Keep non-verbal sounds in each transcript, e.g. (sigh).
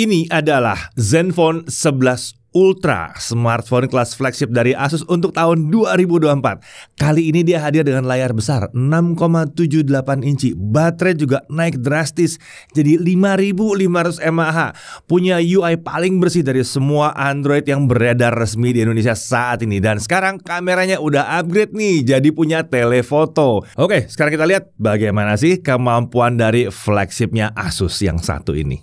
Ini adalah Zenfone 11 Ultra, smartphone kelas flagship dari Asus untuk tahun 2024. Kali ini dia hadir dengan layar besar 6,78 inci, baterai juga naik drastis jadi 5500 mAh, punya UI paling bersih dari semua Android yang beredar resmi di Indonesia saat ini dan sekarang kameranya udah upgrade nih jadi punya telefoto. Oke, sekarang kita lihat bagaimana sih kemampuan dari flagshipnya Asus yang satu ini.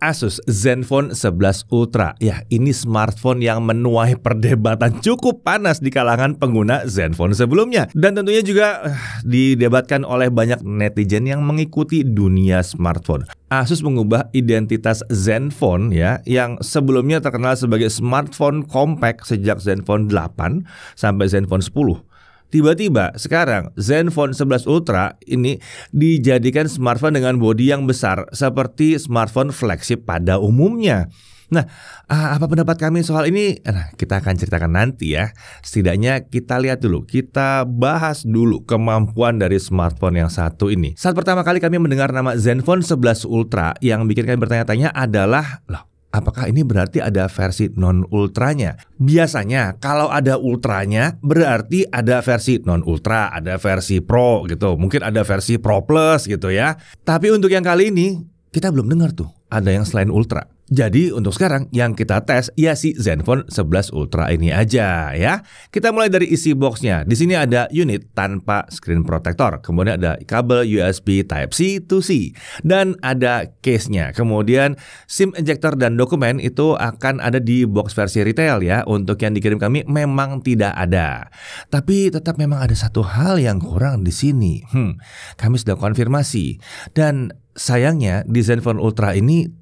Asus Zenfone 11 Ultra. Ya, ini smartphone yang menuai perdebatan cukup panas di kalangan pengguna Zenfone sebelumnya. Dan tentunya juga uh, didebatkan oleh banyak netizen yang mengikuti dunia smartphone. Asus mengubah identitas Zenfone ya, yang sebelumnya terkenal sebagai smartphone compact sejak Zenfone 8 sampai Zenfone 10. Tiba-tiba sekarang Zenfone 11 Ultra ini dijadikan smartphone dengan bodi yang besar seperti smartphone flagship pada umumnya. Nah, ah, apa pendapat kami soal ini? Nah, kita akan ceritakan nanti ya. Setidaknya kita lihat dulu, kita bahas dulu kemampuan dari smartphone yang satu ini. Saat pertama kali kami mendengar nama Zenfone 11 Ultra, yang bikin kami bertanya-tanya adalah, loh, Apakah ini berarti ada versi non-ultranya? Biasanya kalau ada ultranya berarti ada versi non-ultra, ada versi pro gitu. Mungkin ada versi pro plus gitu ya. Tapi untuk yang kali ini kita belum dengar tuh ada yang selain ultra. Jadi untuk sekarang yang kita tes ya si Zenfone 11 Ultra ini aja ya. Kita mulai dari isi boxnya. Di sini ada unit tanpa screen protector, kemudian ada kabel USB Type C to C dan ada case-nya. Kemudian SIM injector dan dokumen itu akan ada di box versi retail ya. Untuk yang dikirim kami memang tidak ada. Tapi tetap memang ada satu hal yang kurang di sini. Hmm, kami sudah konfirmasi dan sayangnya di Zenfone Ultra ini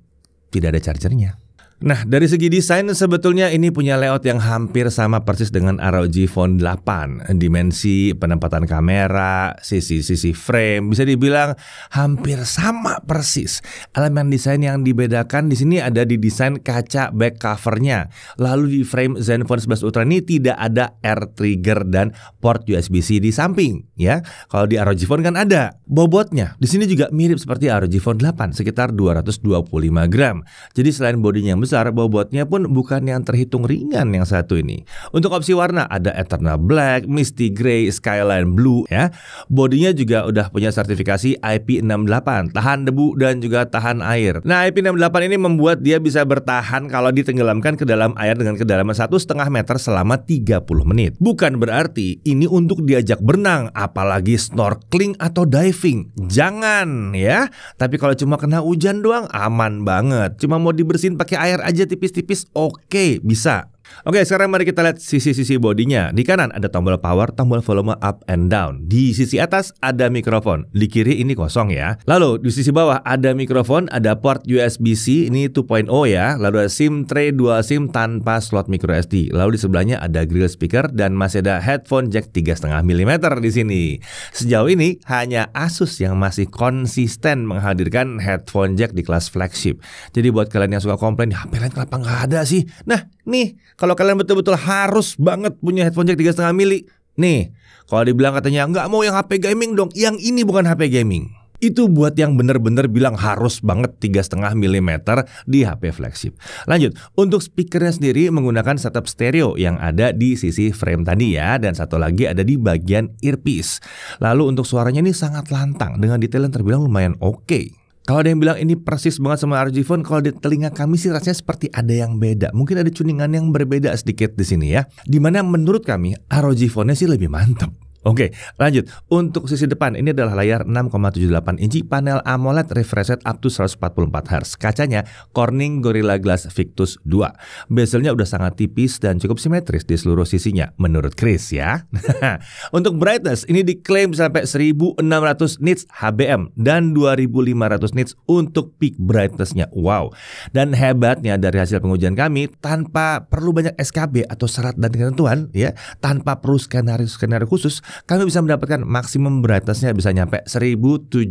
tidak ada chargernya Nah, dari segi desain sebetulnya ini punya layout yang hampir sama persis dengan ROG Phone 8. Dimensi, penempatan kamera, sisi-sisi frame bisa dibilang hampir sama persis. Elemen desain yang dibedakan di sini ada di desain kaca back covernya. Lalu di frame Zenfone 11 Ultra ini tidak ada air trigger dan port USB-C di samping, ya. Kalau di ROG Phone kan ada. Bobotnya di sini juga mirip seperti ROG Phone 8, sekitar 225 gram. Jadi selain bodinya yang besar, bobotnya pun bukan yang terhitung ringan yang satu ini. Untuk opsi warna ada Eternal Black, Misty Grey, Skyline Blue ya. Bodinya juga udah punya sertifikasi IP68, tahan debu dan juga tahan air. Nah, IP68 ini membuat dia bisa bertahan kalau ditenggelamkan ke dalam air dengan kedalaman satu setengah meter selama 30 menit. Bukan berarti ini untuk diajak berenang, apalagi snorkeling atau diving. Jangan ya. Tapi kalau cuma kena hujan doang aman banget. Cuma mau dibersihin pakai air aja tipis-tipis oke okay, bisa Oke, sekarang mari kita lihat sisi-sisi bodinya. Di kanan ada tombol power, tombol volume up and down. Di sisi atas ada mikrofon. Di kiri ini kosong ya. Lalu di sisi bawah ada mikrofon, ada port USB-C ini 2.0 ya. Lalu ada SIM tray dual SIM tanpa slot micro SD. Lalu di sebelahnya ada grill speaker dan masih ada headphone jack 3,5 mm di sini. Sejauh ini hanya Asus yang masih konsisten menghadirkan headphone jack di kelas flagship. Jadi buat kalian yang suka komplain, HP ya, lain kenapa nggak ada sih? Nah, nih kalau kalian betul-betul harus banget punya headphone jack tiga setengah mili, nih, kalau dibilang katanya nggak mau yang HP gaming dong, yang ini bukan HP gaming. Itu buat yang bener-bener bilang harus banget 3,5 mm di HP flagship. Lanjut, untuk speakernya sendiri menggunakan setup stereo yang ada di sisi frame tadi ya, dan satu lagi ada di bagian earpiece. Lalu untuk suaranya ini sangat lantang dengan detail yang terbilang lumayan oke. Okay. Kalau ada yang bilang ini persis banget sama RG Phone, kalau di telinga kami sih rasanya seperti ada yang beda. Mungkin ada cuningan yang berbeda sedikit di sini ya. Dimana menurut kami ROG Phone-nya sih lebih mantap. Oke, lanjut. Untuk sisi depan, ini adalah layar 6,78 inci panel AMOLED refresh rate up to 144 Hz. Kacanya Corning Gorilla Glass Victus 2. Bezelnya udah sangat tipis dan cukup simetris di seluruh sisinya, menurut Chris ya. (laughs) Untuk brightness, ini diklaim sampai 1600 nits HBM dan 2500 nits untuk peak brightnessnya. Wow. Dan hebatnya dari hasil pengujian kami, tanpa perlu banyak SKB atau syarat dan ketentuan, ya, tanpa perlu skenario-skenario khusus, kami bisa mendapatkan maksimum brightnessnya bisa nyampe 1700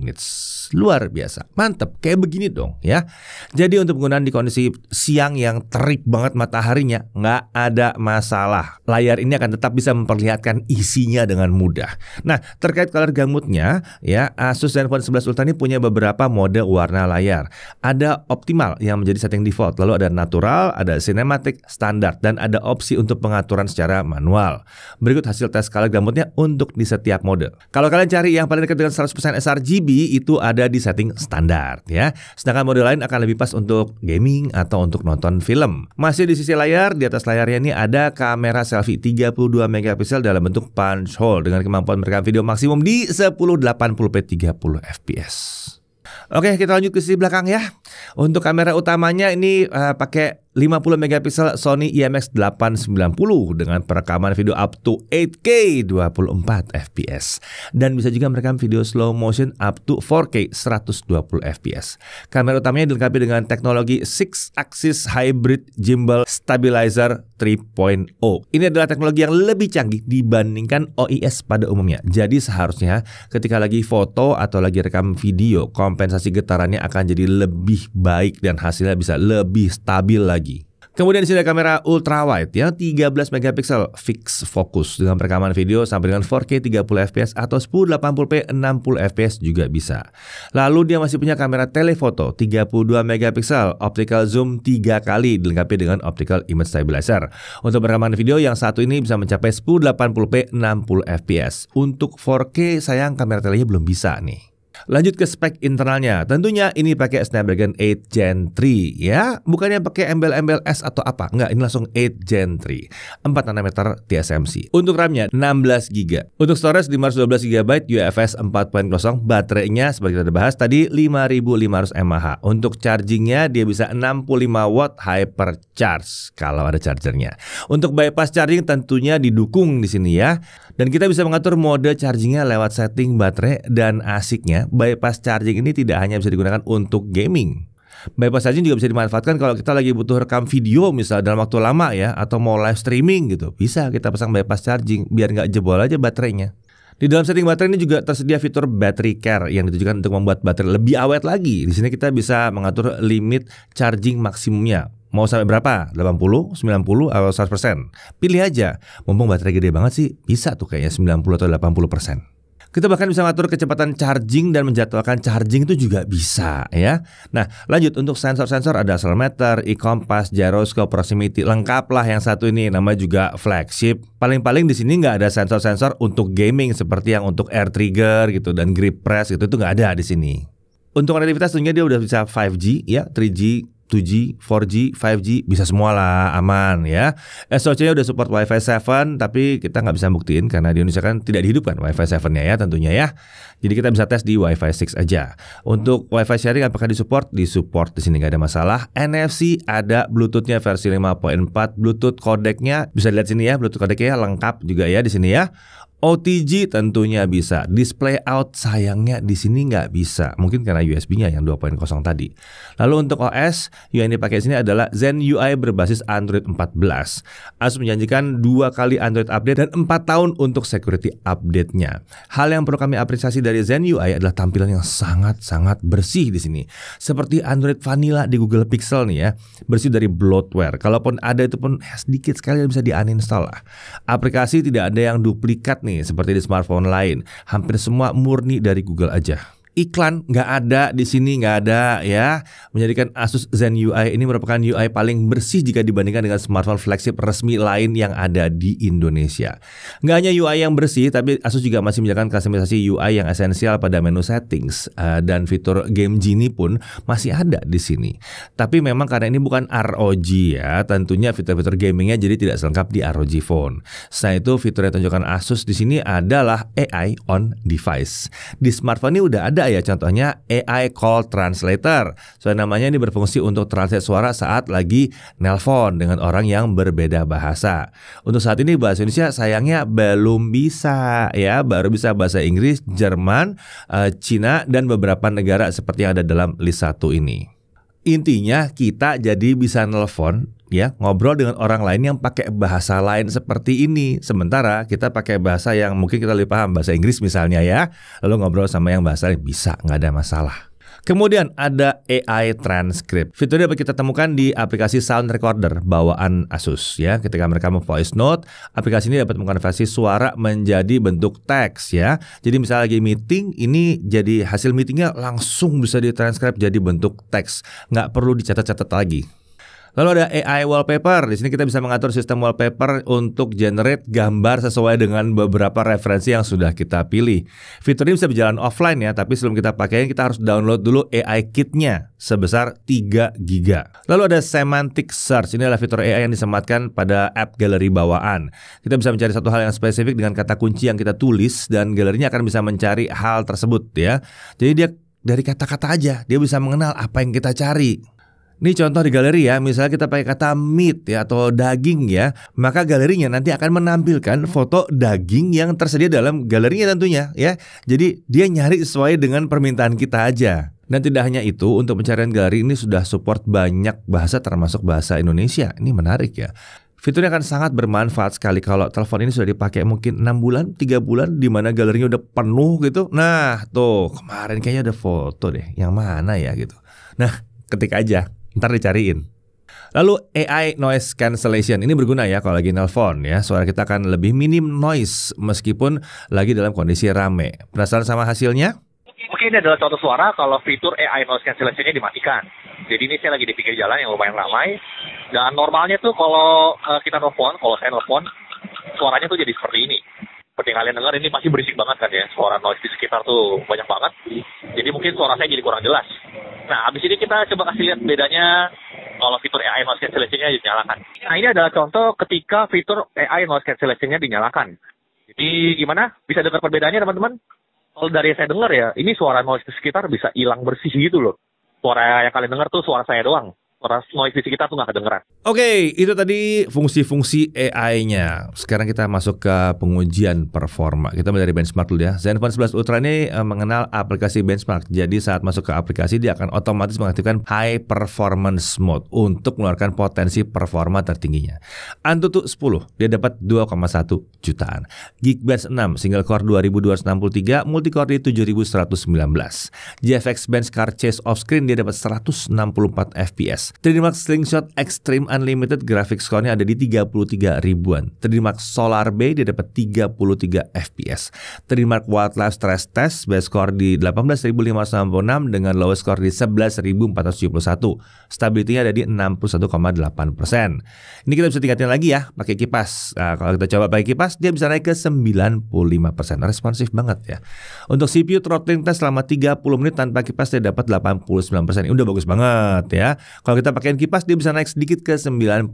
nits. Luar biasa. Mantep. Kayak begini dong ya. Jadi untuk penggunaan di kondisi siang yang terik banget mataharinya nggak ada masalah. Layar ini akan tetap bisa memperlihatkan isinya dengan mudah. Nah terkait color gamutnya ya Asus Zenfone 11 Ultra ini punya beberapa mode warna layar. Ada optimal yang menjadi setting default, lalu ada natural, ada cinematic, standar, dan ada opsi untuk pengaturan secara manual. Berikut hasil tes skala gambutnya untuk di setiap mode. Kalau kalian cari yang paling dekat dengan 100% sRGB itu ada di setting standar ya. Sedangkan mode lain akan lebih pas untuk gaming atau untuk nonton film. Masih di sisi layar, di atas layarnya ini ada kamera selfie 32 megapiksel dalam bentuk punch hole dengan kemampuan merekam video maksimum di 1080p 30 fps. Oke, kita lanjut ke sisi belakang ya. Untuk kamera utamanya ini uh, pakai 50 megapiksel Sony e IMX890 dengan perekaman video up to 8K 24 fps dan bisa juga merekam video slow motion up to 4K 120 fps. Kamera utamanya dilengkapi dengan teknologi 6 axis hybrid gimbal stabilizer 3.0. Ini adalah teknologi yang lebih canggih dibandingkan OIS pada umumnya. Jadi seharusnya ketika lagi foto atau lagi rekam video, kompensasi getarannya akan jadi lebih lebih baik dan hasilnya bisa lebih stabil lagi. Kemudian di sini ada kamera ultrawide ya 13 megapiksel fix fokus dengan perekaman video sampai dengan 4K 30 fps atau 1080p 60 fps juga bisa. Lalu dia masih punya kamera telefoto 32 megapiksel, optical zoom 3 kali dilengkapi dengan optical image stabilizer. Untuk perekaman video yang satu ini bisa mencapai 1080p 60 fps. Untuk 4K sayang kamera telenya belum bisa nih. Lanjut ke spek internalnya. Tentunya ini pakai Snapdragon 8 Gen 3 ya. Bukannya pakai embel-embel S atau apa. Enggak, ini langsung 8 Gen 3. 4 nanometer TSMC. Untuk RAM-nya 16 GB. Untuk storage 512 GB UFS 4.0. Baterainya seperti kita bahas tadi 5500 mAh. Untuk chargingnya dia bisa 65 watt charge kalau ada chargernya. Untuk bypass charging tentunya didukung di sini ya. Dan kita bisa mengatur mode chargingnya lewat setting baterai dan asiknya bypass charging ini tidak hanya bisa digunakan untuk gaming. Bypass charging juga bisa dimanfaatkan kalau kita lagi butuh rekam video misal dalam waktu lama ya atau mau live streaming gitu. Bisa kita pasang bypass charging biar nggak jebol aja baterainya. Di dalam setting baterai ini juga tersedia fitur battery care yang ditujukan untuk membuat baterai lebih awet lagi. Di sini kita bisa mengatur limit charging maksimumnya. Mau sampai berapa? 80, 90, atau 100%? Pilih aja. Mumpung baterai gede banget sih, bisa tuh kayaknya 90 atau 80%. Kita bahkan bisa mengatur kecepatan charging dan menjadwalkan charging itu juga bisa ya. Nah, lanjut untuk sensor-sensor ada accelerometer, e-compass, gyroscope, proximity, lengkaplah yang satu ini nama juga flagship. Paling-paling di sini nggak ada sensor-sensor untuk gaming seperti yang untuk air trigger gitu dan grip press gitu itu nggak ada di sini. Untuk konektivitas tentunya dia udah bisa 5G ya, 3G, 2G, 4G, 5G bisa semua lah aman ya. SoC-nya udah support WiFi 7 tapi kita nggak bisa buktiin karena di Indonesia kan tidak dihidupkan WiFi 7-nya ya tentunya ya. Jadi kita bisa tes di WiFi 6 aja. Untuk WiFi sharing apakah di support? di support di sini nggak ada masalah. NFC ada Bluetooth-nya versi 5.4, Bluetooth codec-nya bisa lihat sini ya, Bluetooth codec-nya lengkap juga ya di sini ya. OTG tentunya bisa. Display out sayangnya di sini nggak bisa. Mungkin karena USB-nya yang 2.0 tadi. Lalu untuk OS yang dipakai sini adalah Zen UI berbasis Android 14. Asus menjanjikan dua kali Android update dan 4 tahun untuk security update-nya. Hal yang perlu kami apresiasi dari Zen UI adalah tampilan yang sangat-sangat bersih di sini. Seperti Android vanilla di Google Pixel nih ya. Bersih dari bloatware. Kalaupun ada itu pun sedikit sekali bisa di-uninstall lah. Aplikasi tidak ada yang duplikat nih nih seperti di smartphone lain. Hampir semua murni dari Google aja iklan nggak ada di sini nggak ada ya menjadikan Asus Zen UI ini merupakan UI paling bersih jika dibandingkan dengan smartphone flagship resmi lain yang ada di Indonesia. Nggak hanya UI yang bersih, tapi Asus juga masih menjalankan kustomisasi UI yang esensial pada menu settings eh, dan fitur Game Genie pun masih ada di sini. Tapi memang karena ini bukan ROG ya, tentunya fitur-fitur gamingnya jadi tidak selengkap di ROG Phone. saya itu, fitur yang ditunjukkan Asus di sini adalah AI on device. Di smartphone ini udah ada ada ya iya. contohnya AI Call Translator. So namanya ini berfungsi untuk translate suara saat lagi nelpon dengan orang yang berbeda bahasa. Untuk saat ini bahasa Indonesia sayangnya belum bisa ya, baru bisa bahasa Inggris, Jerman, eh, Cina dan beberapa negara seperti yang ada dalam list satu ini. Intinya kita jadi bisa nelpon ya ngobrol dengan orang lain yang pakai bahasa lain seperti ini. Sementara kita pakai bahasa yang mungkin kita lebih paham bahasa Inggris misalnya ya, lalu ngobrol sama yang bahasa lain bisa nggak ada masalah. Kemudian ada AI transcript. Fitur ini dapat kita temukan di aplikasi sound recorder bawaan Asus ya. Ketika mereka voice note, aplikasi ini dapat mengkonversi suara menjadi bentuk teks ya. Jadi misalnya lagi meeting, ini jadi hasil meetingnya langsung bisa ditranskrip jadi bentuk teks, nggak perlu dicatat-catat lagi. Lalu ada AI wallpaper. Di sini kita bisa mengatur sistem wallpaper untuk generate gambar sesuai dengan beberapa referensi yang sudah kita pilih. Fitur ini bisa berjalan offline ya, tapi sebelum kita pakai kita harus download dulu AI kitnya sebesar 3 GB. Lalu ada semantic search. Ini adalah fitur AI yang disematkan pada app galeri bawaan. Kita bisa mencari satu hal yang spesifik dengan kata kunci yang kita tulis dan galerinya akan bisa mencari hal tersebut ya. Jadi dia dari kata-kata aja dia bisa mengenal apa yang kita cari. Ini contoh di galeri ya, misalnya kita pakai kata meat ya atau daging ya, maka galerinya nanti akan menampilkan hmm. foto daging yang tersedia dalam galerinya tentunya ya. Jadi dia nyari sesuai dengan permintaan kita aja. Dan tidak hanya itu, untuk pencarian galeri ini sudah support banyak bahasa termasuk bahasa Indonesia. Ini menarik ya. Fiturnya akan sangat bermanfaat sekali kalau telepon ini sudah dipakai mungkin 6 bulan, 3 bulan di mana galerinya udah penuh gitu. Nah, tuh, kemarin kayaknya ada foto deh. Yang mana ya gitu. Nah, ketik aja Ntar dicariin. Lalu AI noise cancellation ini berguna ya kalau lagi nelpon ya suara kita akan lebih minim noise meskipun lagi dalam kondisi rame. Penasaran sama hasilnya? Oke ini adalah contoh suara kalau fitur AI noise cancellationnya dimatikan. Jadi ini saya lagi di pinggir jalan yang lumayan ramai dan normalnya tuh kalau eh, kita nelpon kalau saya nelpon suaranya tuh jadi seperti ini seperti kalian dengar ini pasti berisik banget kan ya suara noise di sekitar tuh banyak banget jadi mungkin suara saya jadi kurang jelas nah abis ini kita coba kasih lihat bedanya kalau fitur AI noise cancellation-nya dinyalakan nah ini adalah contoh ketika fitur AI noise cancellation-nya dinyalakan jadi gimana bisa dengar perbedaannya teman-teman kalau dari saya dengar ya ini suara noise di sekitar bisa hilang bersih gitu loh suara yang kalian dengar tuh suara saya doang orang noise di sekitar tuh nggak kedengeran. Oke, okay, itu tadi fungsi-fungsi AI-nya. Sekarang kita masuk ke pengujian performa. Kita dari benchmark dulu ya. Zenfone 11 Ultra ini eh, mengenal aplikasi benchmark. Jadi saat masuk ke aplikasi dia akan otomatis mengaktifkan high performance mode untuk mengeluarkan potensi performa tertingginya. Antutu 10, dia dapat 2,1 jutaan. Geekbench 6 single core 2263, multi core di 7119. GFX Benchmark Chase Offscreen dia dapat 164 FPS. 3D Max Slingshot Extreme Unlimited graphics score ada di 33 ribuan. 3D Max Solar Bay dia dapat 33 FPS. 3D Max Wildlife Stress Test best score di enam dengan lowest score di 11.471. Stability-nya ada di 61,8 persen. Ini kita bisa tingkatin lagi ya pakai kipas. Nah, kalau kita coba pakai kipas dia bisa naik ke 95 persen. Responsif banget ya. Untuk CPU throttling test selama 30 menit tanpa kipas dia dapat 89 persen. Ini udah bagus banget ya. Kalau kita pakai kipas dia bisa naik sedikit ke 91%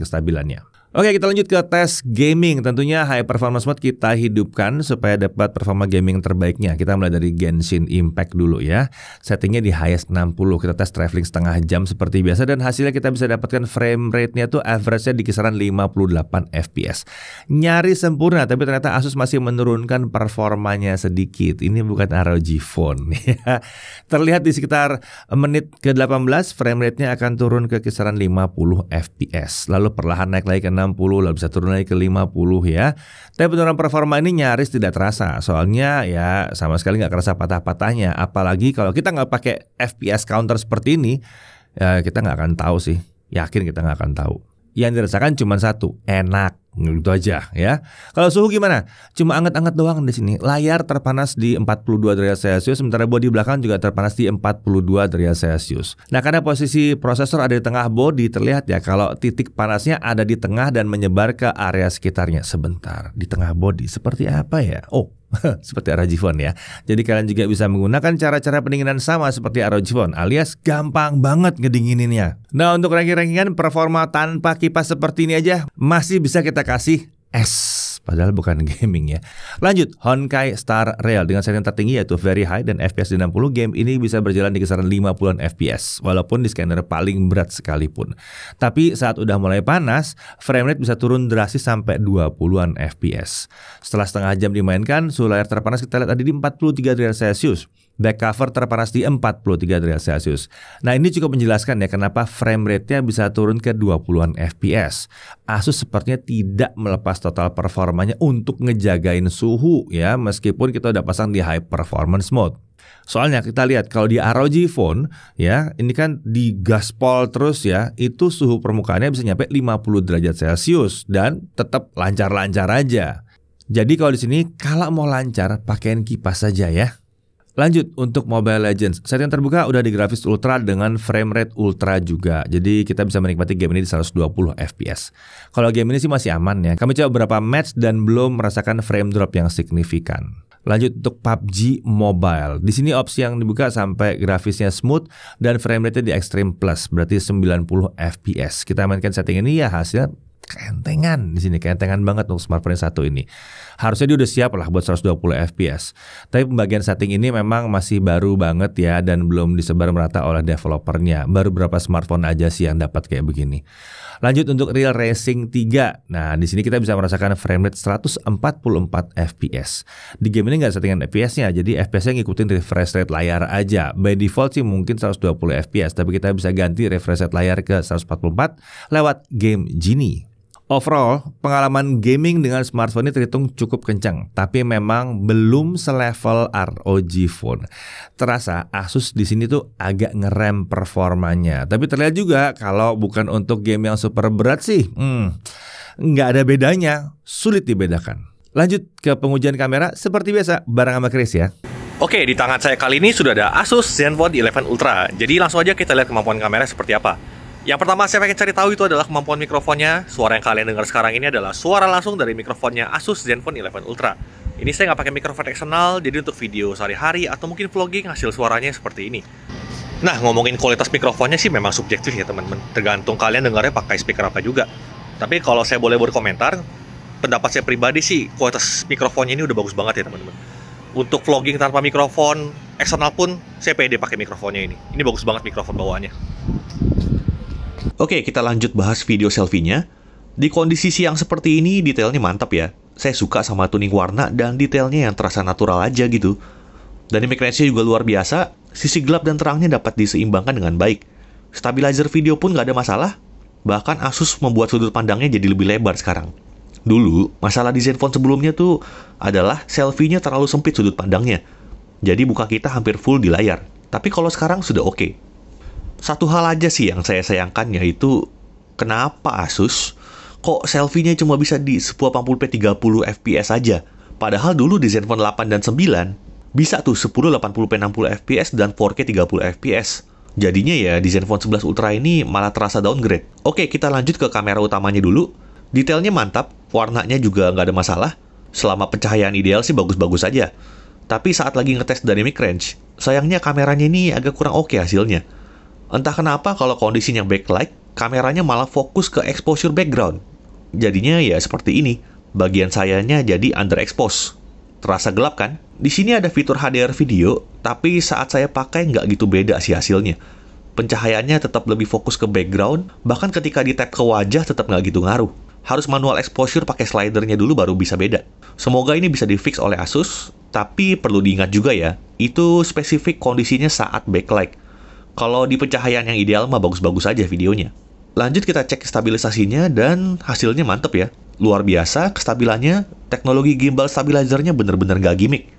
kestabilannya. Oke, kita lanjut ke tes gaming. Tentunya high performance mode kita hidupkan supaya dapat performa gaming terbaiknya. Kita mulai dari Genshin Impact dulu ya. Settingnya di highest 60. Kita tes traveling setengah jam seperti biasa dan hasilnya kita bisa dapatkan frame rate-nya tuh average-nya di kisaran 58 FPS. Nyari sempurna, tapi ternyata Asus masih menurunkan performanya sedikit. Ini bukan ROG phone (laughs) ya. Terlihat di sekitar menit ke-18 frame rate rate-nya akan turun ke kisaran 50 fps. Lalu perlahan naik lagi ke 60, lalu bisa turun lagi ke 50 ya. Tapi penurunan performa ini nyaris tidak terasa. Soalnya ya sama sekali nggak kerasa patah-patahnya. Apalagi kalau kita nggak pakai fps counter seperti ini, ya kita nggak akan tahu sih. Yakin kita nggak akan tahu. Yang dirasakan cuma satu, enak. Gitu aja ya. Kalau suhu gimana? Cuma anget-anget doang di sini. Layar terpanas di 42 derajat Celcius, sementara body belakang juga terpanas di 42 derajat Celcius. Nah, karena posisi prosesor ada di tengah body terlihat ya kalau titik panasnya ada di tengah dan menyebar ke area sekitarnya. Sebentar, di tengah body seperti apa ya? Oh, (laughs) seperti ROG Phone ya. Jadi kalian juga bisa menggunakan cara-cara pendinginan sama seperti ROG Phone alias gampang banget ngedingininnya. Nah, untuk ranking-rankingan performa tanpa kipas seperti ini aja masih bisa kita kita kasih S padahal bukan (laughs) gaming ya. Lanjut, Honkai Star Rail dengan setting tertinggi yaitu Very High dan FPS di 60 game ini bisa berjalan di kisaran 50-an FPS walaupun di scanner paling berat sekalipun. Tapi saat udah mulai panas, frame rate bisa turun drastis sampai 20-an FPS. Setelah setengah jam dimainkan, suhu layar terpanas kita lihat tadi di 43 derajat Celcius back cover terparas di 43 derajat Celsius. Nah ini cukup menjelaskan ya kenapa frame rate-nya bisa turun ke 20-an fps. Asus sepertinya tidak melepas total performanya untuk ngejagain suhu ya meskipun kita udah pasang di high performance mode. Soalnya kita lihat kalau di ROG phone ya ini kan di gaspol terus ya itu suhu permukaannya bisa nyampe 50 derajat Celsius dan tetap lancar-lancar aja. Jadi kalau di sini kalau mau lancar pakaiin kipas saja ya. Lanjut untuk Mobile Legends. Setting terbuka udah di grafis ultra dengan frame rate ultra juga. Jadi kita bisa menikmati game ini di 120 FPS. Kalau game ini sih masih aman ya. Kami coba beberapa match dan belum merasakan frame drop yang signifikan. Lanjut untuk PUBG Mobile. Di sini opsi yang dibuka sampai grafisnya smooth dan frame rate-nya di Extreme Plus, berarti 90 FPS. Kita mainkan setting ini ya hasilnya keentengan di sini, keentengan banget untuk smartphone yang satu ini. Harusnya dia udah siap lah buat 120 fps. Tapi pembagian setting ini memang masih baru banget ya dan belum disebar merata oleh developernya. Baru berapa smartphone aja sih yang dapat kayak begini. Lanjut untuk Real Racing 3. Nah, di sini kita bisa merasakan frame rate 144 FPS. Di game ini nggak settingan FPS-nya, jadi FPS-nya ngikutin refresh rate layar aja. By default sih mungkin 120 FPS, tapi kita bisa ganti refresh rate layar ke 144 lewat game Genie. Overall, pengalaman gaming dengan smartphone ini terhitung cukup kencang, tapi memang belum selevel ROG phone. Terasa Asus di sini tuh agak ngerem performanya, tapi terlihat juga kalau bukan untuk game yang super berat sih, hmm, nggak ada bedanya, sulit dibedakan. Lanjut ke pengujian kamera, seperti biasa, bareng sama Chris ya. Oke, di tangan saya kali ini sudah ada Asus ZenFone 11 Ultra. Jadi langsung aja kita lihat kemampuan kamera seperti apa. Yang pertama saya pengen cari tahu itu adalah kemampuan mikrofonnya. Suara yang kalian dengar sekarang ini adalah suara langsung dari mikrofonnya Asus Zenfone 11 Ultra. Ini saya nggak pakai mikrofon eksternal, jadi untuk video sehari-hari atau mungkin vlogging hasil suaranya seperti ini. Nah, ngomongin kualitas mikrofonnya sih memang subjektif ya teman-teman. Tergantung kalian dengarnya pakai speaker apa juga. Tapi kalau saya boleh berkomentar, pendapat saya pribadi sih kualitas mikrofonnya ini udah bagus banget ya teman-teman. Untuk vlogging tanpa mikrofon, eksternal pun saya pede pakai mikrofonnya ini. Ini bagus banget mikrofon bawaannya. Oke, kita lanjut bahas video selfie-nya. Di kondisi siang seperti ini, detailnya mantap ya. Saya suka sama tuning warna dan detailnya yang terasa natural aja gitu. Dan image nya juga luar biasa, sisi gelap dan terangnya dapat diseimbangkan dengan baik. Stabilizer video pun nggak ada masalah, bahkan Asus membuat sudut pandangnya jadi lebih lebar sekarang. Dulu, masalah di Zenfone sebelumnya tuh adalah selfie-nya terlalu sempit sudut pandangnya. Jadi buka kita hampir full di layar. Tapi kalau sekarang sudah oke. Okay. Satu hal aja sih yang saya sayangkan yaitu kenapa Asus kok selfie-nya cuma bisa di sebuah 1080p 30 fps aja. Padahal dulu di Zenfone 8 dan 9 bisa tuh 80 p 60 fps dan 4K 30 fps. Jadinya ya di Zenfone 11 Ultra ini malah terasa downgrade. Oke, kita lanjut ke kamera utamanya dulu. Detailnya mantap, warnanya juga nggak ada masalah. Selama pencahayaan ideal sih bagus-bagus aja. tapi saat lagi ngetes dynamic range, sayangnya kameranya ini agak kurang oke okay hasilnya. Entah kenapa kalau kondisinya backlight, kameranya malah fokus ke exposure background. Jadinya ya seperti ini, bagian sayanya jadi underexposed. Terasa gelap kan? Di sini ada fitur HDR video, tapi saat saya pakai nggak gitu beda sih hasilnya. Pencahayaannya tetap lebih fokus ke background, bahkan ketika di tap ke wajah tetap nggak gitu ngaruh. Harus manual exposure pakai slidernya dulu baru bisa beda. Semoga ini bisa difix oleh Asus, tapi perlu diingat juga ya, itu spesifik kondisinya saat backlight. Kalau di pencahayaan yang ideal mah bagus-bagus aja videonya. Lanjut kita cek stabilisasinya dan hasilnya mantep ya. Luar biasa kestabilannya, teknologi gimbal stabilizernya bener-bener gak gimmick.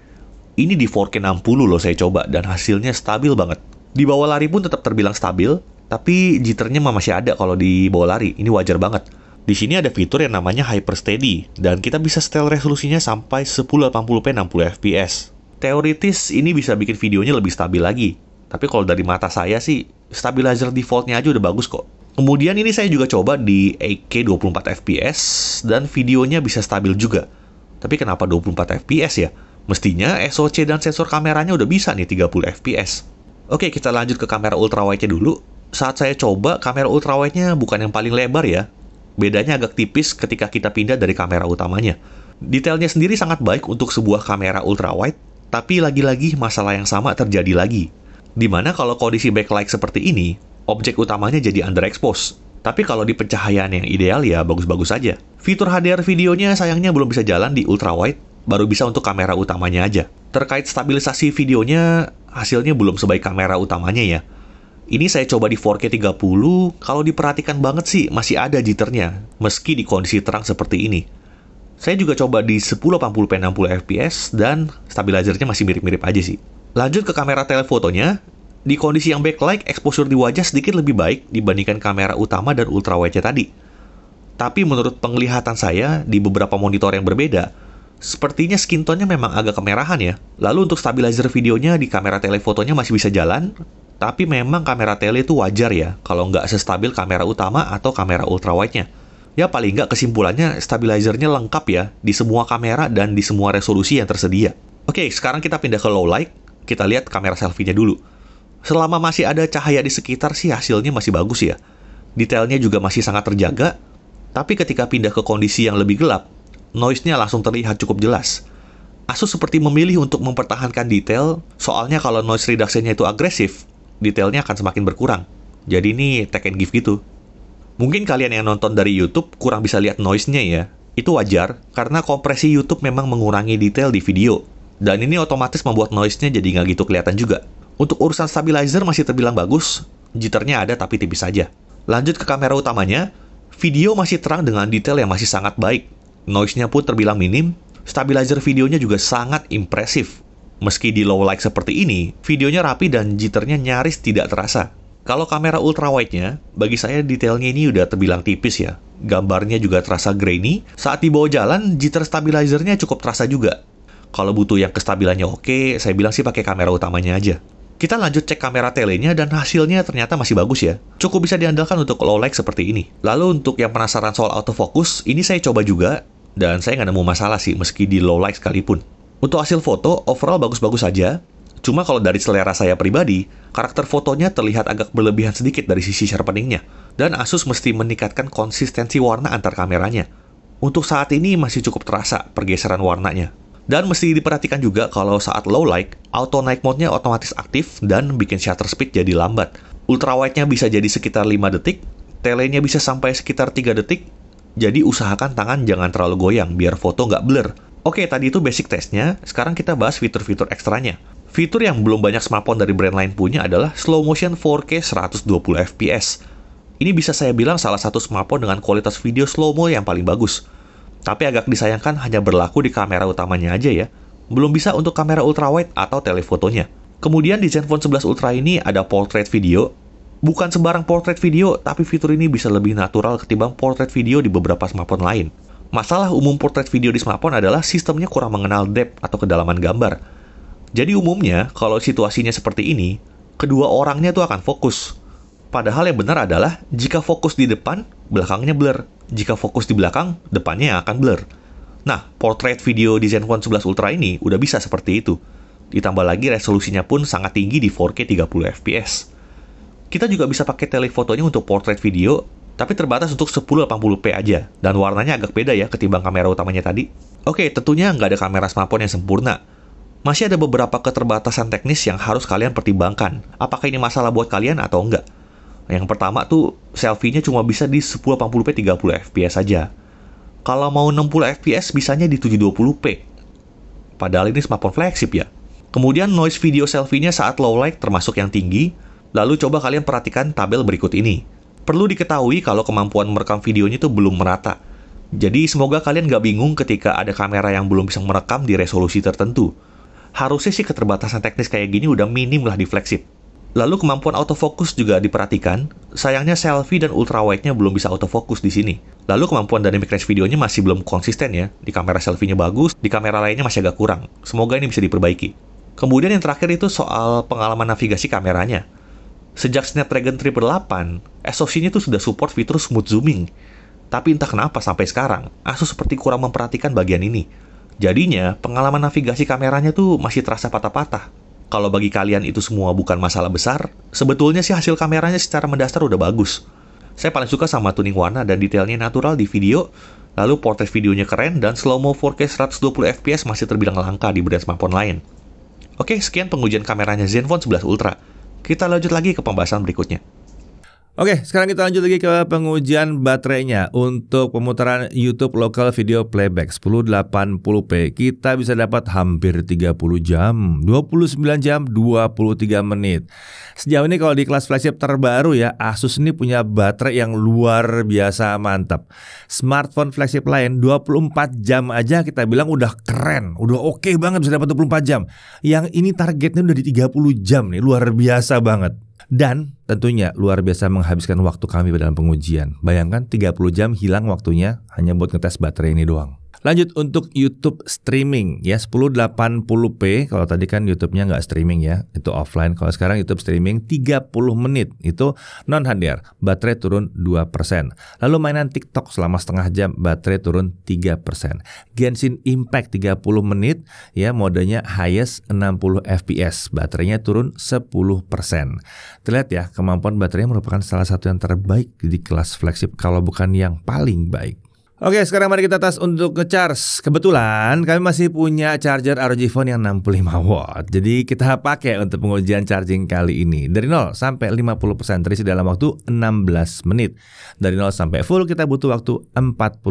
Ini di 4K 60 loh saya coba dan hasilnya stabil banget. Di bawah lari pun tetap terbilang stabil, tapi jitternya masih ada kalau di bawah lari, ini wajar banget. Di sini ada fitur yang namanya Hyper Steady, dan kita bisa setel resolusinya sampai 1080p 60fps. Teoritis ini bisa bikin videonya lebih stabil lagi, tapi kalau dari mata saya sih, stabilizer defaultnya aja udah bagus kok. Kemudian ini saya juga coba di AK 24 fps dan videonya bisa stabil juga. Tapi kenapa 24 fps ya? Mestinya SOC dan sensor kameranya udah bisa nih 30 fps. Oke, kita lanjut ke kamera ultrawide dulu. Saat saya coba, kamera ultrawide-nya bukan yang paling lebar ya. Bedanya agak tipis ketika kita pindah dari kamera utamanya. Detailnya sendiri sangat baik untuk sebuah kamera ultrawide, tapi lagi-lagi masalah yang sama terjadi lagi, Dimana kalau kondisi backlight seperti ini, objek utamanya jadi underexposed. Tapi kalau di pencahayaan yang ideal ya bagus-bagus saja. Fitur HDR videonya sayangnya belum bisa jalan di ultrawide, baru bisa untuk kamera utamanya aja. Terkait stabilisasi videonya, hasilnya belum sebaik kamera utamanya ya. Ini saya coba di 4K 30, kalau diperhatikan banget sih masih ada jitternya, meski di kondisi terang seperti ini. Saya juga coba di 1080p 60fps dan stabilizernya masih mirip-mirip aja sih. Lanjut ke kamera telefotonya, di kondisi yang backlight, exposure di wajah sedikit lebih baik dibandingkan kamera utama dan ultrawide tadi. Tapi menurut penglihatan saya, di beberapa monitor yang berbeda, sepertinya skin tone-nya memang agak kemerahan ya. Lalu untuk stabilizer videonya di kamera telefotonya masih bisa jalan, tapi memang kamera tele itu wajar ya, kalau nggak sestabil kamera utama atau kamera ultrawide nya Ya paling nggak kesimpulannya stabilizernya lengkap ya, di semua kamera dan di semua resolusi yang tersedia. Oke, sekarang kita pindah ke low light kita lihat kamera selfie-nya dulu. Selama masih ada cahaya di sekitar sih hasilnya masih bagus ya. Detailnya juga masih sangat terjaga, tapi ketika pindah ke kondisi yang lebih gelap, noise-nya langsung terlihat cukup jelas. Asus seperti memilih untuk mempertahankan detail, soalnya kalau noise reduction-nya itu agresif, detailnya akan semakin berkurang. Jadi ini take and give gitu. Mungkin kalian yang nonton dari YouTube kurang bisa lihat noise-nya ya. Itu wajar, karena kompresi YouTube memang mengurangi detail di video, dan ini otomatis membuat noise-nya jadi nggak gitu kelihatan juga. Untuk urusan stabilizer masih terbilang bagus, jitternya ada tapi tipis saja. Lanjut ke kamera utamanya, video masih terang dengan detail yang masih sangat baik. Noise-nya pun terbilang minim, stabilizer videonya juga sangat impresif. Meski di low light seperti ini, videonya rapi dan jitternya nyaris tidak terasa. Kalau kamera ultrawide-nya, bagi saya detailnya ini udah terbilang tipis ya. Gambarnya juga terasa grainy. Saat dibawa jalan, jitter stabilizernya cukup terasa juga. Kalau butuh yang kestabilannya oke, saya bilang sih pakai kamera utamanya aja. Kita lanjut cek kamera telenya dan hasilnya ternyata masih bagus ya. Cukup bisa diandalkan untuk low light seperti ini. Lalu untuk yang penasaran soal autofocus, ini saya coba juga dan saya nggak nemu masalah sih meski di low light sekalipun. Untuk hasil foto, overall bagus-bagus saja. Cuma kalau dari selera saya pribadi, karakter fotonya terlihat agak berlebihan sedikit dari sisi sharpeningnya. Dan Asus mesti meningkatkan konsistensi warna antar kameranya. Untuk saat ini masih cukup terasa pergeseran warnanya. Dan mesti diperhatikan juga kalau saat low light, auto night mode-nya otomatis aktif dan bikin shutter speed jadi lambat. Ultrawide-nya bisa jadi sekitar 5 detik, tele-nya bisa sampai sekitar 3 detik, jadi usahakan tangan jangan terlalu goyang biar foto nggak blur. Oke, tadi itu basic testnya, sekarang kita bahas fitur-fitur ekstranya. Fitur yang belum banyak smartphone dari brand lain punya adalah slow motion 4K 120 fps. Ini bisa saya bilang salah satu smartphone dengan kualitas video slow-mo yang paling bagus. Tapi agak disayangkan hanya berlaku di kamera utamanya aja ya. Belum bisa untuk kamera ultrawide atau telefotonya. Kemudian di Zenfone 11 Ultra ini ada portrait video. Bukan sembarang portrait video, tapi fitur ini bisa lebih natural ketimbang portrait video di beberapa smartphone lain. Masalah umum portrait video di smartphone adalah sistemnya kurang mengenal depth atau kedalaman gambar. Jadi umumnya, kalau situasinya seperti ini, kedua orangnya tuh akan fokus. Padahal yang benar adalah, jika fokus di depan, belakangnya blur jika fokus di belakang, depannya akan blur. Nah, portrait video di Zenfone 11 Ultra ini udah bisa seperti itu. Ditambah lagi resolusinya pun sangat tinggi di 4K 30 fps. Kita juga bisa pakai telefotonya untuk portrait video, tapi terbatas untuk 1080p aja, dan warnanya agak beda ya ketimbang kamera utamanya tadi. Oke, tentunya nggak ada kamera smartphone yang sempurna. Masih ada beberapa keterbatasan teknis yang harus kalian pertimbangkan. Apakah ini masalah buat kalian atau enggak? Yang pertama tuh selfie-nya cuma bisa di 1080p 30 fps saja. Kalau mau 60 fps bisanya di 720p. Padahal ini smartphone flagship ya. Kemudian noise video selfie-nya saat low light termasuk yang tinggi. Lalu coba kalian perhatikan tabel berikut ini. Perlu diketahui kalau kemampuan merekam videonya itu belum merata. Jadi semoga kalian gak bingung ketika ada kamera yang belum bisa merekam di resolusi tertentu. Harusnya sih keterbatasan teknis kayak gini udah minim lah di flagship. Lalu kemampuan autofocus juga diperhatikan. Sayangnya selfie dan ultrawide-nya belum bisa autofocus di sini. Lalu kemampuan dynamic range videonya masih belum konsisten ya. Di kamera selfie-nya bagus, di kamera lainnya masih agak kurang. Semoga ini bisa diperbaiki. Kemudian yang terakhir itu soal pengalaman navigasi kameranya. Sejak Snapdragon 888, SoC-nya itu sudah support fitur smooth zooming. Tapi entah kenapa sampai sekarang, Asus seperti kurang memperhatikan bagian ini. Jadinya, pengalaman navigasi kameranya tuh masih terasa patah-patah kalau bagi kalian itu semua bukan masalah besar, sebetulnya sih hasil kameranya secara mendasar udah bagus. Saya paling suka sama tuning warna dan detailnya natural di video, lalu portrait videonya keren dan slow-mo 4K 120 fps masih terbilang langka di brand smartphone lain. Oke, sekian pengujian kameranya Zenfone 11 Ultra. Kita lanjut lagi ke pembahasan berikutnya. Oke, sekarang kita lanjut lagi ke pengujian baterainya untuk pemutaran YouTube Local Video Playback 1080p. Kita bisa dapat hampir 30 jam, 29 jam, 23 menit. Sejauh ini kalau di kelas flagship terbaru ya, Asus ini punya baterai yang luar biasa mantap. Smartphone flagship lain 24 jam aja kita bilang udah keren, udah oke okay banget bisa dapat 24 jam. Yang ini targetnya udah di 30 jam nih, luar biasa banget. Dan tentunya luar biasa menghabiskan waktu kami dalam pengujian. Bayangkan 30 jam hilang waktunya hanya buat ngetes baterai ini doang. Lanjut untuk YouTube streaming ya 1080p kalau tadi kan YouTube-nya nggak streaming ya itu offline. Kalau sekarang YouTube streaming 30 menit itu non HDR baterai turun 2%. Lalu mainan TikTok selama setengah jam baterai turun 3%. Genshin Impact 30 menit ya modenya highest 60 fps baterainya turun 10%. Terlihat ya kemampuan baterainya merupakan salah satu yang terbaik di kelas flagship kalau bukan yang paling baik. Oke, sekarang mari kita tes untuk charge Kebetulan kami masih punya charger ROG Phone yang 65 watt. Jadi kita pakai untuk pengujian charging kali ini. Dari 0 sampai 50% terisi dalam waktu 16 menit. Dari 0 sampai full kita butuh waktu 48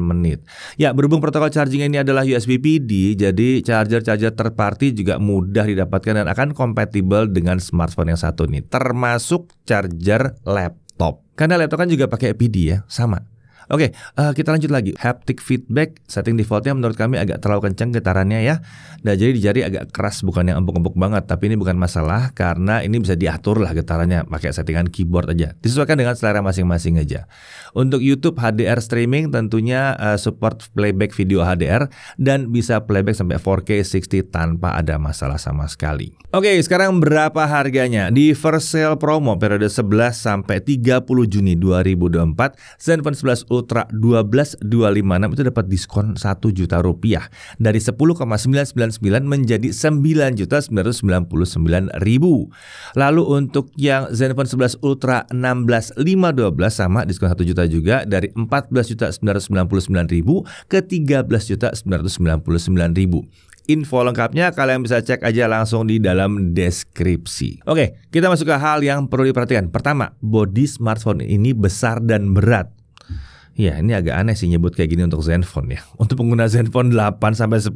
menit. Ya, berhubung protokol charging ini adalah USB PD, jadi charger-charger third party juga mudah didapatkan dan akan kompatibel dengan smartphone yang satu ini, termasuk charger laptop. Karena laptop kan juga pakai PD ya, sama. Oke, okay, uh, eh, kita lanjut lagi. Haptic feedback setting defaultnya menurut kami agak terlalu kencang getarannya ya. Nah jadi di jari agak keras bukan yang empuk-empuk banget, tapi ini bukan masalah karena ini bisa diatur lah getarannya pakai settingan keyboard aja. Disesuaikan dengan selera masing-masing aja. Untuk YouTube HDR streaming tentunya uh, support playback video HDR dan bisa playback sampai 4K 60 tanpa ada masalah sama sekali. Oke, okay, sekarang berapa harganya? Di first sale promo periode 11 sampai 30 Juni 2024, Zenfone 11 Ultra 12256 itu dapat diskon 1 juta rupiah dari 10,999 menjadi 999 ribu. Lalu untuk yang Zenfone 11 Ultra 16512 sama diskon 1 juta juga dari 14 999 ribu ke 13 999 ribu. Info lengkapnya kalian bisa cek aja langsung di dalam deskripsi. Oke, kita masuk ke hal yang perlu diperhatikan. Pertama, body smartphone ini besar dan berat. Ya, ini agak aneh sih nyebut kayak gini untuk Zenfone ya. (laughs) Untuk pengguna Zenfone 8 sampai 10,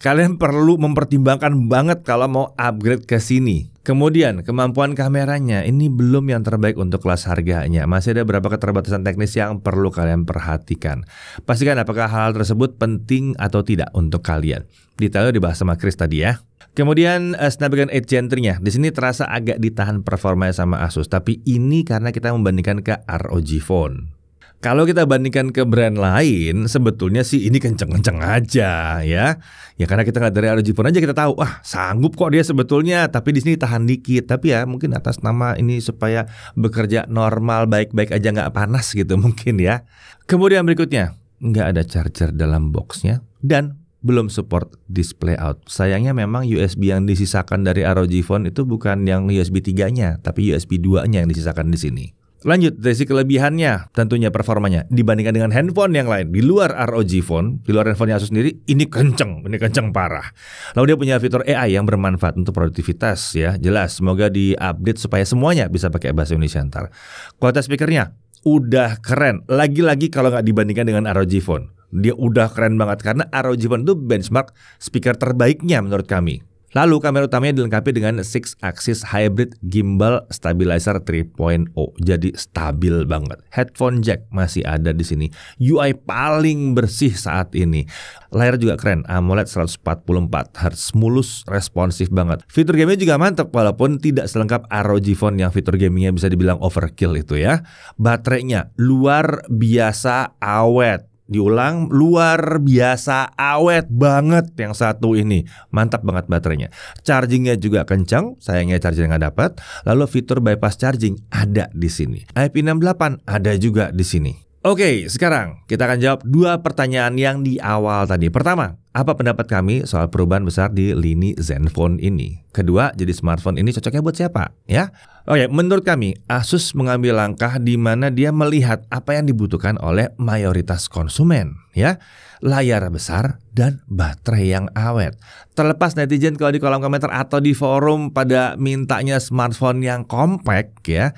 kalian perlu mempertimbangkan banget kalau mau upgrade ke sini. Kemudian, kemampuan kameranya ini belum yang terbaik untuk kelas harganya. Masih ada beberapa keterbatasan teknis yang perlu kalian perhatikan. Pastikan apakah hal tersebut penting atau tidak untuk kalian. Detailnya dibahas sama Chris tadi ya. Kemudian uh, Snapdragon 8 Gen 3-nya, di sini terasa agak ditahan performanya sama Asus, tapi ini karena kita membandingkan ke ROG Phone. Kalau kita bandingkan ke brand lain, sebetulnya sih ini kenceng-kenceng aja ya. Ya karena kita nggak dari ROG pun aja kita tahu, wah sanggup kok dia sebetulnya, tapi di sini tahan dikit. Tapi ya mungkin atas nama ini supaya bekerja normal, baik-baik aja nggak panas gitu (laughs) mungkin ya. Kemudian berikutnya, nggak ada charger dalam boxnya dan belum support display out. Sayangnya memang USB yang disisakan dari ROG Phone itu bukan yang USB 3-nya, tapi USB 2-nya yang disisakan di sini. Lanjut dari kelebihannya tentunya performanya dibandingkan dengan handphone yang lain di luar ROG phone, di luar handphone Asus sendiri ini kenceng, ini kenceng parah. Lalu dia punya fitur AI yang bermanfaat untuk produktivitas ya, jelas. Semoga diupdate supaya semuanya bisa pakai bahasa Indonesia ntar. Kualitas speakernya udah keren. Lagi-lagi kalau nggak dibandingkan dengan ROG phone, dia udah keren banget karena ROG phone itu benchmark speaker terbaiknya menurut kami. Lalu kamera utamanya dilengkapi dengan 6 axis hybrid gimbal stabilizer 3.0. Jadi stabil banget. Headphone jack masih ada di sini. UI paling bersih saat ini. Layar juga keren, AMOLED 144 Hz, mulus, responsif banget. Fitur gamenya juga mantep walaupun tidak selengkap ROG Phone yang fitur gamingnya bisa dibilang overkill itu ya. Baterainya luar biasa awet diulang luar biasa awet banget yang satu ini mantap banget baterainya chargingnya juga kencang sayangnya charging nggak dapat lalu fitur bypass charging ada di sini IP68 ada juga di sini Oke, sekarang kita akan jawab dua pertanyaan yang di awal tadi. Pertama, apa pendapat kami soal perubahan besar di lini Zenfone ini? Kedua, jadi smartphone ini cocoknya buat siapa? Ya. Oke, menurut kami Asus mengambil langkah di mana dia melihat apa yang dibutuhkan oleh mayoritas konsumen, ya. Layar besar dan baterai yang awet. Terlepas netizen kalau di kolom komentar atau di forum pada mintanya smartphone yang compact ya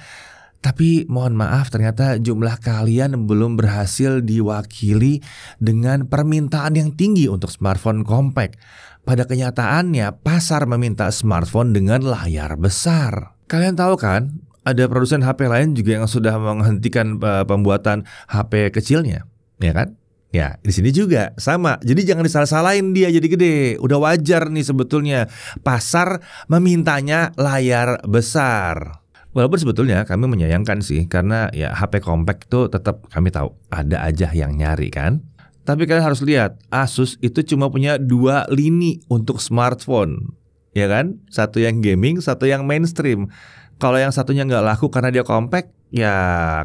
tapi mohon maaf ternyata jumlah kalian belum berhasil diwakili dengan permintaan yang tinggi untuk smartphone compact. Pada kenyataannya pasar meminta smartphone dengan layar besar. Kalian tahu kan, ada produsen HP lain juga yang sudah menghentikan e, pembuatan HP kecilnya, ya kan? Ya, di sini juga sama. Jadi jangan disalah-salahin dia jadi gede. Udah wajar nih sebetulnya. Pasar memintanya layar besar. Walaupun sebetulnya kami menyayangkan sih karena ya HP compact tuh tetap kami tahu ada aja yang nyari kan. Tapi kalian harus lihat Asus itu cuma punya dua lini untuk smartphone, ya kan? Satu yang gaming, satu yang mainstream. Kalau yang satunya nggak laku karena dia compact, ya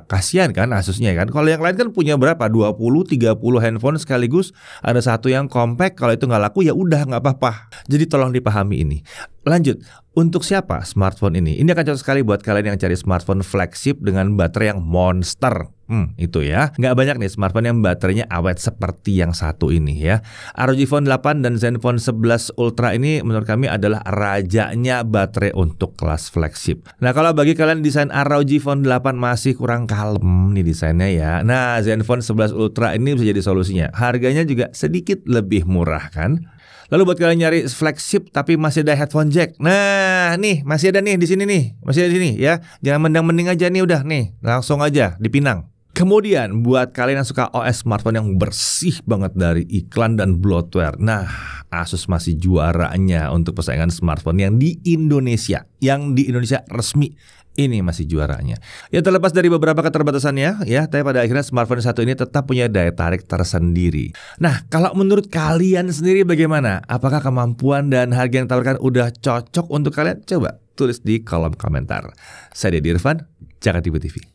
kasihan kan Asusnya kan. Kalau yang lain kan punya berapa? 20, 30 handphone sekaligus. Ada satu yang compact, kalau itu nggak laku ya udah nggak apa-apa. Jadi tolong dipahami ini. Lanjut, untuk siapa smartphone ini? Ini akan cocok sekali buat kalian yang cari smartphone flagship dengan baterai yang monster. Hmm, itu ya. Nggak banyak nih smartphone yang baterainya awet seperti yang satu ini ya. ROG Phone 8 dan Zenfone 11 Ultra ini menurut kami adalah rajanya baterai untuk kelas flagship. Nah, kalau bagi kalian desain ROG Phone 8 masih kurang kalem nih desainnya ya. Nah, Zenfone 11 Ultra ini bisa jadi solusinya. Harganya juga sedikit lebih murah kan? Lalu buat kalian nyari flagship tapi masih ada headphone jack. Nah, nih masih ada nih di sini nih, masih ada di sini ya. Jangan mendang-mending aja nih udah nih, langsung aja dipinang. Kemudian buat kalian yang suka OS smartphone yang bersih banget dari iklan dan bloatware. Nah, Asus masih juaranya untuk persaingan smartphone yang di Indonesia, yang di Indonesia resmi ini masih juaranya. Ya terlepas dari beberapa keterbatasannya ya, tapi pada akhirnya smartphone satu ini tetap punya daya tarik tersendiri. Nah, kalau menurut kalian sendiri bagaimana? Apakah kemampuan dan harga yang ditawarkan udah cocok untuk kalian? Coba tulis di kolom komentar. Saya Dedy Irfan, Jakarta TV.